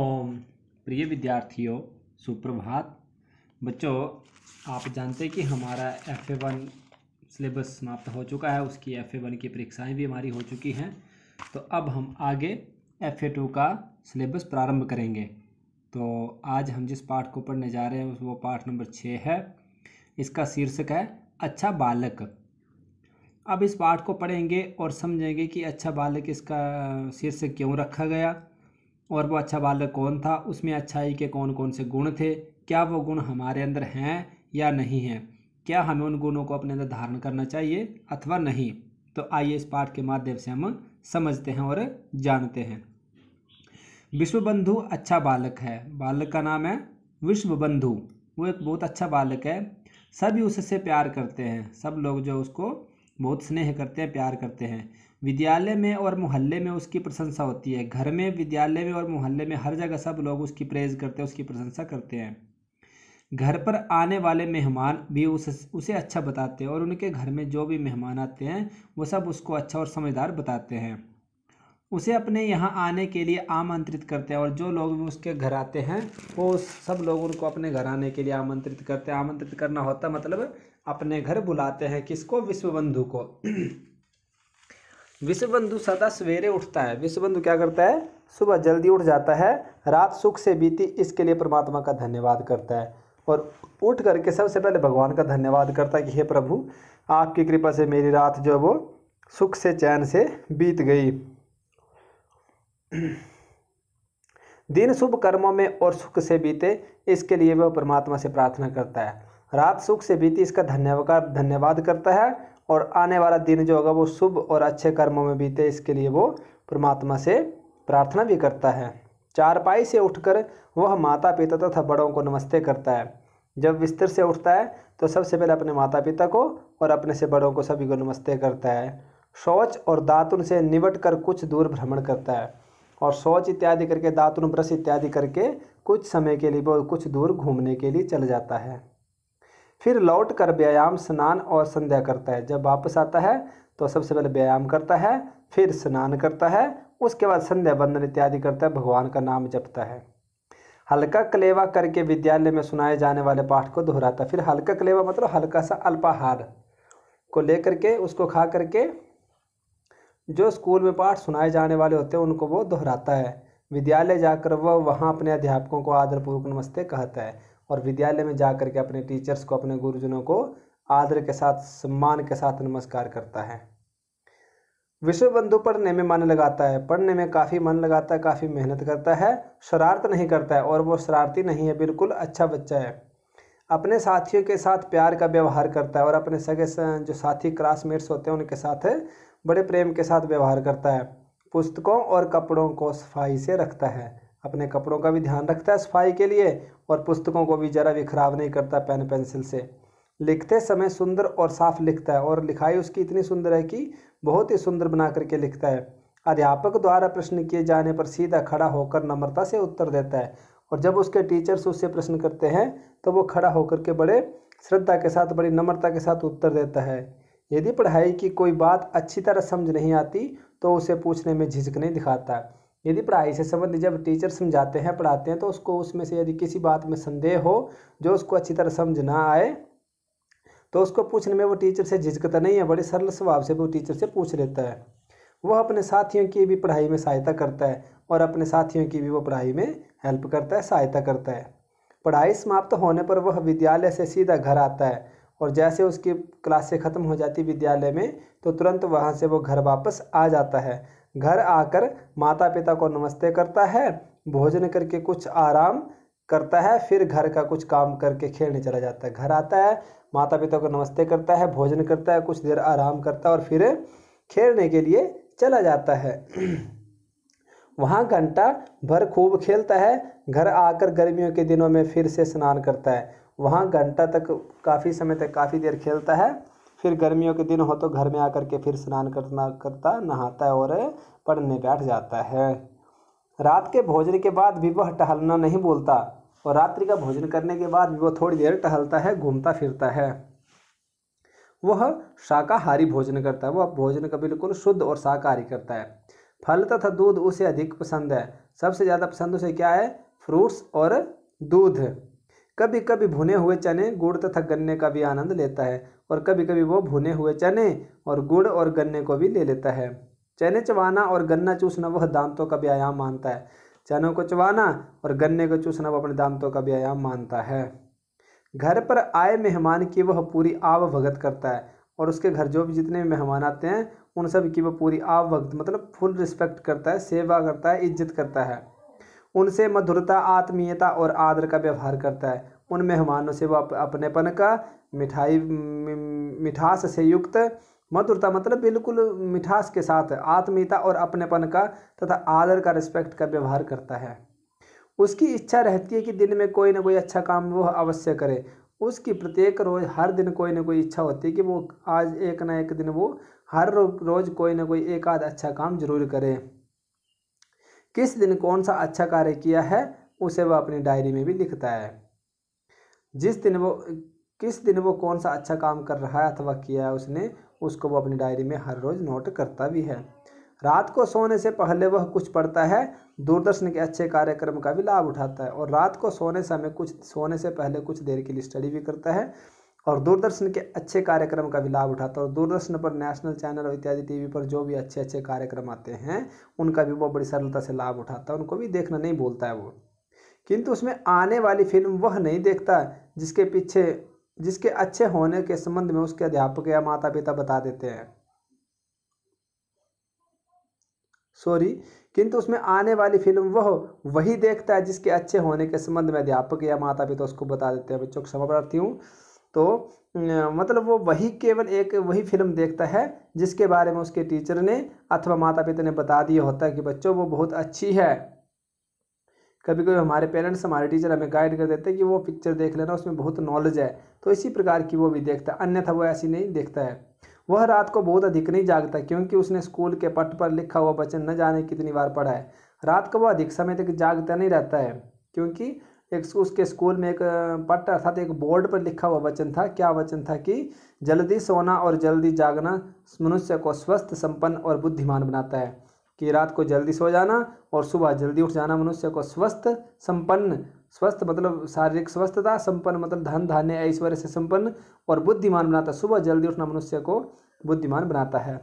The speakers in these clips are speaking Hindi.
ओम प्रिय विद्यार्थियों सुप्रभात बच्चों आप जानते हैं कि हमारा एफ ए वन सिलेबस समाप्त हो चुका है उसकी एफ ए वन की परीक्षाएं भी हमारी हो चुकी हैं तो अब हम आगे एफ ए टू का सिलेबस प्रारंभ करेंगे तो आज हम जिस पाठ को पढ़ने जा रहे हैं वो पाठ नंबर छः है इसका शीर्षक है अच्छा बालक अब इस पाठ को पढ़ेंगे और समझेंगे कि अच्छा बालक इसका शीर्षक क्यों रखा गया और वो अच्छा बालक कौन था उसमें अच्छाई के कौन कौन से गुण थे क्या वो गुण हमारे अंदर हैं या नहीं हैं क्या हमें उन गुणों को अपने अंदर धारण करना चाहिए अथवा नहीं तो आइए इस पाठ के माध्यम से हम समझते हैं और जानते हैं विश्वबंधु अच्छा बालक है बालक का नाम है विश्वबंधु वो एक बहुत अच्छा बालक है सभी उससे प्यार करते हैं सब लोग जो उसको बहुत स्नेह करते हैं प्यार करते हैं विद्यालय में और मोहल्ले में उसकी प्रशंसा होती है घर में विद्यालय में और मोहल्ले में हर जगह सब लोग उसकी प्रेज करते हैं उसकी प्रशंसा करते हैं घर पर आने वाले मेहमान भी उसे उसे अच्छा बताते हैं और उनके घर में जो भी मेहमान आते हैं वो सब उसको अच्छा और समझदार बताते हैं उसे अपने यहाँ आने के लिए आमंत्रित करते हैं और जो लोग भी उसके घर आते हैं वो सब लोग उनको अपने घर आने के लिए आमंत्रित करते हैं आमंत्रित करना होता मतलब अपने घर बुलाते हैं किसको विश्वबंधु को विश्वबंधु सदा सवेरे उठता है विश्वबंधु क्या करता है सुबह जल्दी उठ जाता है रात सुख से बीती इसके लिए परमात्मा का धन्यवाद करता है और उठ करके सबसे पहले भगवान का धन्यवाद करता है कि हे प्रभु आपकी कृपा से मेरी रात जो है वो सुख से चैन से बीत गई दिन शुभ कर्मों में और सुख से बीते इसके लिए वह परमात्मा से प्रार्थना करता है रात सुख से बीती इसका धन्यवाद धन्यवाद करता है और आने वाला दिन जो होगा वो शुभ और अच्छे कर्मों में बीते इसके लिए वो परमात्मा से प्रार्थना भी करता है चारपाई से उठकर वह माता पिता तथा बड़ों को नमस्ते करता है जब बिस्तर से उठता है तो सबसे पहले अपने माता पिता को और अपने से बड़ों को सभी को नमस्ते करता है शौच और दातुन से निबट कर कुछ दूर भ्रमण करता है और शौच इत्यादि करके दातुन ब्रश इत्यादि करके कुछ समय के लिए वो कुछ दूर घूमने के लिए चल जाता है फिर लौट कर व्यायाम स्नान और संध्या करता है जब वापस आता है तो सबसे पहले व्यायाम करता है फिर स्नान करता है उसके बाद संध्या बंदन इत्यादि करता है भगवान का नाम जपता है हल्का कलेवा करके विद्यालय में सुनाए जाने वाले पाठ को दोहराता फिर हल्का कलेवा मतलब हल्का सा अल्पाहार को लेकर के उसको खा करके जो स्कूल में पाठ सुनाए जाने वाले होते हैं उनको वो दोहराता है विद्यालय जाकर वह वहाँ अपने अध्यापकों को आदरपूर्वक नमस्ते कहता है और विद्यालय में जा के अपने टीचर्स को अपने गुरुजनों को आदर के साथ सम्मान के साथ नमस्कार करता है विश्व बंधु पढ़ने में मन लगाता है पढ़ने में काफ़ी मन लगाता है काफ़ी मेहनत करता है शरारत नहीं करता है और वो शरारती नहीं है बिल्कुल अच्छा बच्चा है अपने साथियों के साथ प्यार का व्यवहार करता है और अपने सगे जो साथी क्लासमेट्स होते हैं उनके साथ बड़े प्रेम के साथ व्यवहार करता है पुस्तकों और कपड़ों को सफाई से रखता है अपने कपड़ों का भी ध्यान रखता है सफाई के लिए और पुस्तकों को भी ज़रा भी ख़राब नहीं करता पेन पेंसिल से लिखते समय सुंदर और साफ लिखता है और लिखाई उसकी इतनी सुंदर है कि बहुत ही सुंदर बना करके लिखता है अध्यापक द्वारा प्रश्न किए जाने पर सीधा खड़ा होकर नम्रता से उत्तर देता है और जब उसके टीचर्स उससे प्रश्न करते हैं तो वो खड़ा होकर के बड़े श्रद्धा के साथ बड़ी नम्रता के साथ उत्तर देता है यदि पढ़ाई की कोई बात अच्छी तरह समझ नहीं आती तो उसे पूछने में झिझक नहीं दिखाता है यदि पढ़ाई से संबंधित जब टीचर समझाते हैं पढ़ाते हैं तो उसको उसमें से यदि किसी बात में संदेह हो जो उसको अच्छी तरह समझ ना आए तो उसको पूछने में वो टीचर से झिझकता नहीं है बड़े सरल स्वभाव से वो टीचर से पूछ लेता है वह अपने साथियों की भी पढ़ाई में सहायता करता है और अपने साथियों की भी वो पढ़ाई में हेल्प करता है सहायता करता है पढ़ाई समाप्त होने पर वह विद्यालय से सीधा घर आता है और जैसे उसकी क्लासें ख़त्म हो जाती विद्यालय में तो तुरंत वहाँ से वो घर वापस आ जाता है घर आकर माता पिता को नमस्ते करता है भोजन करके कुछ आराम करता है फिर घर का कुछ काम करके खेलने चला जाता है घर आता है माता पिता को नमस्ते करता है भोजन करता है कुछ देर आराम करता है और फिर खेलने के लिए चला जाता है वहाँ घंटा भर खूब खेलता है घर आकर गर्मियों के दिनों में फिर से स्नान करता है वहाँ घंटा तक काफ़ी समय तक काफ़ी देर खेलता है फिर गर्मियों के दिन हो तो घर में आकर के फिर स्नान करना करता नहाता है और पढ़ने बैठ जाता है रात के भोजन के बाद भी वह टहलना नहीं बोलता और रात्रि का भोजन करने के बाद भी वह थोड़ी देर टहलता है घूमता फिरता है वह शाकाहारी भोजन करता है वह भोजन का बिल्कुल शुद्ध और शाकाहारी करता है फल तथा दूध उसे अधिक पसंद है सबसे ज़्यादा पसंद उसे क्या है फ्रूट्स और दूध कभी कभी भुने हुए चने गुड़ तथा गन्ने का भी आनंद लेता है और कभी कभी वो भुने हुए चने और गुड़ और गन्ने को भी ले लेता है चने चबाना और गन्ना चूसना वह दांतों का व्यायाम मानता है चनों को चबाना और गन्ने को चूसना वह अपने दांतों का व्यायाम मानता है घर पर आए मेहमान की वह पूरी आव भगत करता है और उसके घर जो भी जितने मेहमान आते हैं उन सब की वह पूरी भगत मतलब फुल रिस्पेक्ट करता है सेवा करता है इज्जत करता है उनसे मधुरता आत्मीयता और आदर का व्यवहार करता है उन मेहमानों से वो अपनेपन का मिठाई मिठास से युक्त मधुरता मतलब बिल्कुल मिठास के साथ आत्मीयता और अपनेपन का तथा आदर का रिस्पेक्ट का व्यवहार करता है उसकी इच्छा रहती है कि दिन में कोई ना कोई अच्छा काम वह अवश्य करे उसकी प्रत्येक रोज़ हर दिन कोई ना कोई इच्छा होती है कि वो आज एक ना एक दिन वो हर रोज़ कोई ना कोई एक आध अच्छा काम जरूर करे किस दिन कौन सा अच्छा कार्य किया है उसे वह अपनी डायरी में भी लिखता है जिस दिन वो किस दिन वो कौन सा अच्छा काम कर रहा है अथवा किया है उसने उसको वो अपनी डायरी में हर रोज़ नोट करता भी है रात को सोने से पहले वह कुछ पढ़ता है दूरदर्शन के अच्छे कार्यक्रम का भी लाभ उठाता है और रात को सोने समय कुछ सोने से पहले कुछ देर के लिए स्टडी भी करता है और दूरदर्शन के अच्छे कार्यक्रम का भी लाभ उठाता है और दूरदर्शन पर नेशनल चैनल और इत्यादि टीवी पर जो भी अच्छे अच्छे कार्यक्रम आते हैं उनका भी वो बड़ी सरलता से लाभ उठाता है उनको भी देखना नहीं बोलता है वो किंतु उसमें आने वाली फिल्म वह नहीं देखता जिसके पीछे जिसके अच्छे होने के संबंध में उसके अध्यापक या माता पिता बता देते हैं सॉरी किंतु उसमें आने वाली फिल्म वह वही देखता है जिसके अच्छे होने के संबंध में अध्यापक या माता पिता उसको बता देते हैं बच्चों को क्षमा प्रार्थी हूँ तो मतलब वो वही केवल एक वही फिल्म देखता है जिसके बारे में उसके टीचर ने अथवा माता पिता ने बता दिया होता है कि बच्चों वो बहुत अच्छी है कभी कभी हमारे पेरेंट्स हमारे टीचर हमें गाइड कर देते हैं कि वो पिक्चर देख लेना उसमें बहुत नॉलेज है तो इसी प्रकार की वो भी देखता है अन्यथा वो ऐसी नहीं देखता है वह रात को बहुत अधिक नहीं जागता क्योंकि उसने स्कूल के पट पर लिखा हुआ बचन न जाने कितनी बार पढ़ा है रात को वह अधिक समय तक जागता नहीं रहता है क्योंकि एक उसके स्कूल में एक पट अर्थात एक बोर्ड पर लिखा हुआ वचन था क्या वचन था कि जल्दी सोना और जल्दी जागना मनुष्य को स्वस्थ संपन्न और बुद्धिमान बनाता है कि रात को जल्दी सो जाना और सुबह जल्दी उठ जाना मनुष्य को स्वस्थ संपन्न स्वस्थ मतलब शारीरिक स्वस्थता संपन्न मतलब धन धान्य ऐश्वर्य से संपन्न और बुद्धिमान बनाता है सुबह जल्दी उठना मनुष्य को बुद्धिमान बनाता है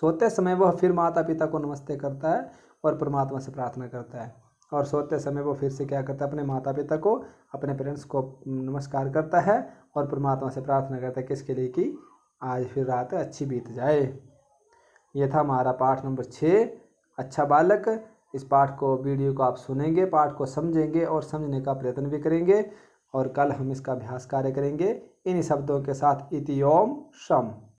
सोते समय वह फिर माता पिता को नमस्ते करता है और परमात्मा से प्रार्थना करता है और सोते समय वो फिर से क्या करता है अपने माता पिता को अपने पेरेंट्स को नमस्कार करता है और परमात्मा से प्रार्थना करता है किसके लिए कि आज फिर रात अच्छी बीत जाए यह था हमारा पाठ नंबर छः अच्छा बालक इस पाठ को वीडियो को आप सुनेंगे पाठ को समझेंगे और समझने का प्रयत्न भी करेंगे और कल हम इसका अभ्यास कार्य करेंगे इन्हीं शब्दों के साथ ओम शम